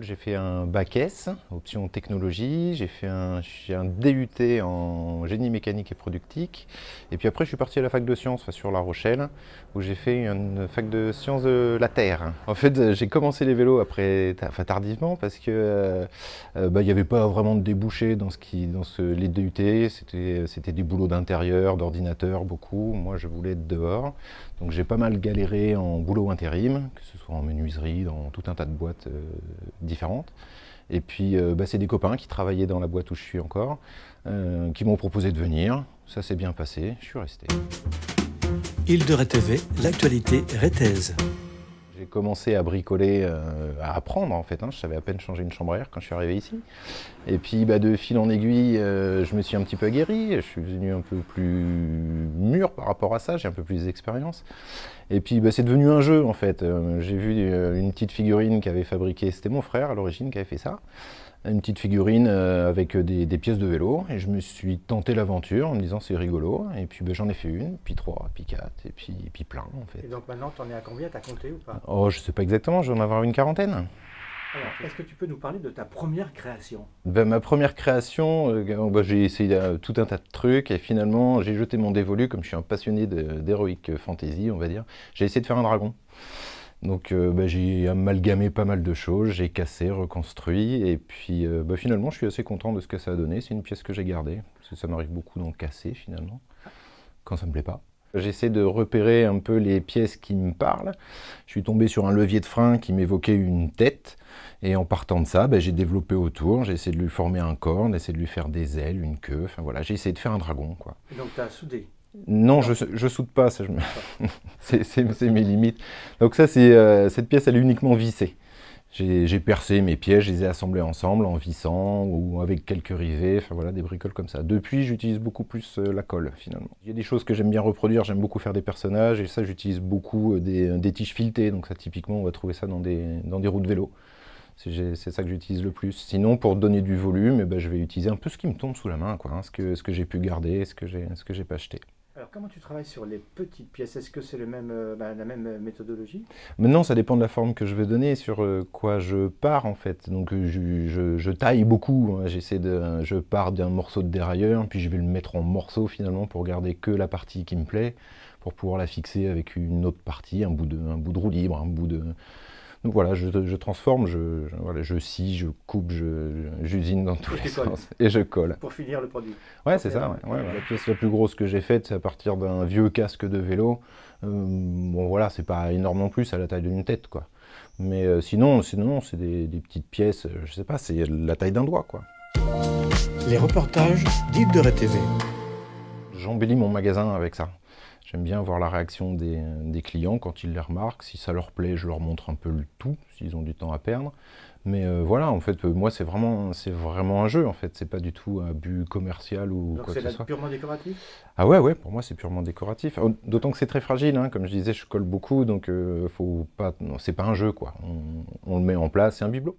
j'ai fait un bac S, option technologie, j'ai fait un, un, DUT en génie mécanique et productique, et puis après je suis parti à la fac de sciences sur La Rochelle, où j'ai fait une fac de sciences de la Terre. En fait, euh, j'ai commencé les vélos après, tardivement, parce que euh, euh, bah, il n'y avait pas vraiment de débouchés dans, ce dans ce, les DUT, c'était du boulot d'intérieur, d'ordinateur, beaucoup, moi je voulais être dehors, donc j'ai pas mal galéré en boulot intérim, que ce soit en menuiserie, dans tout un tas de boîtes différentes. Et puis, euh, bah, c'est des copains qui travaillaient dans la boîte où je suis encore, euh, qui m'ont proposé de venir. Ça s'est bien passé, je suis resté. il de l'actualité commencé à bricoler, euh, à apprendre en fait. Hein. Je savais à peine changer une chambre à air quand je suis arrivé ici. Et puis bah, de fil en aiguille, euh, je me suis un petit peu guéri. Je suis devenu un peu plus mûr par rapport à ça. J'ai un peu plus d'expérience. Et puis bah, c'est devenu un jeu en fait. Euh, j'ai vu une petite figurine qu'avait fabriquée, c'était mon frère à l'origine qui avait fait ça une petite figurine euh, avec des, pièces de vélo. Et je me suis tenté l'aventure en me disant c'est rigolo. Et puis ben, j'en ai fait une, puis trois, puis quatre, et puis, puis plein en fait. Et donc maintenant, tu en es à combien T'as compté ou pas Oh, je sais pas exactement, je vais en avoir une quarantaine. Alors, est-ce que tu peux nous parler de ta première création ben, Ma première création, euh, ben, j'ai essayé euh, tout un tas de trucs et finalement j'ai jeté mon dévolu, comme je suis un passionné d'héroïque fantasy, on va dire, j'ai essayé de faire un dragon. Donc euh, bah, j'ai amalgamé pas mal de choses, j'ai cassé, reconstruit, et puis euh, bah, finalement je suis assez content de ce que ça a donné. C'est une pièce que j'ai gardée, parce que ça m'arrive beaucoup d'en casser finalement, quand ça me plaît pas. J'essaie de repérer un peu les pièces qui me parlent. Je suis tombé sur un levier de frein qui m'évoquait une tête, et en partant de ça, bah, j'ai développé autour, j'ai essayé de lui former un corps, j'ai essayé de lui faire des ailes, une queue, enfin voilà, j'ai essayé de faire un dragon. Quoi. Et donc tu as soudé non, je, ne soude pas, c'est mes limites. Donc ça, euh, cette pièce, elle est uniquement vissée. J'ai percé mes pièges, je les ai assemblés ensemble en vissant ou avec quelques rivets, enfin voilà, des bricoles comme ça. Depuis, j'utilise beaucoup plus euh, la colle finalement. Il y a des choses que j'aime bien reproduire, j'aime beaucoup faire des personnages et ça, j'utilise beaucoup euh, des, tiges filetées. Donc ça, typiquement, on va trouver ça dans des, dans des roues de vélo. C'est ça que j'utilise le plus. Sinon, pour donner du volume, eh ben, je vais utiliser un peu ce qui me tombe sous la main, quoi, hein. ce que, ce que j'ai pu garder, ce que j'ai pas acheté. Alors comment tu travailles sur les petites pièces Est-ce que c'est euh, bah, la même euh, méthodologie Maintenant ça dépend de la forme que je vais donner, sur euh, quoi je pars en fait. Donc je, taille beaucoup, hein. j'essaie de, je pars d'un morceau de dérailleur, puis je vais le mettre en morceaux finalement pour garder que la partie qui me plaît, pour pouvoir la fixer avec une autre partie, un bout un bout de roue libre, un bout de, donc voilà, je, transforme, je, voilà, je, scie, je coupe, j'usine dans tous les sens et je colle. Pour finir le produit. Ouais, c'est ça. La pièce la plus grosse que j'ai faite, c'est à partir d'un vieux casque de vélo. Euh, bon voilà, c'est pas énorme non plus, à la taille d'une tête quoi. Mais euh, sinon, sinon c'est des, petites pièces, euh, je sais pas, c'est la taille d'un doigt quoi. Les reportages dites de RTV. J'embellis mon magasin avec ça. J'aime bien voir la réaction des, clients quand ils les remarquent. Si ça leur plaît, je leur montre un peu le tout, s'ils ont du temps à perdre. Mais euh, voilà, en fait, euh, moi, c'est vraiment, c'est vraiment un jeu, en fait. C'est pas du tout un but commercial ou quoi que ce soit. c'est purement décoratif Ah ouais, ouais, pour moi, c'est purement décoratif. D'autant que c'est très fragile, hein. comme je disais, je colle beaucoup, donc euh, faut pas... c'est pas un jeu, quoi. On, on le met en place, c'est un bibelot.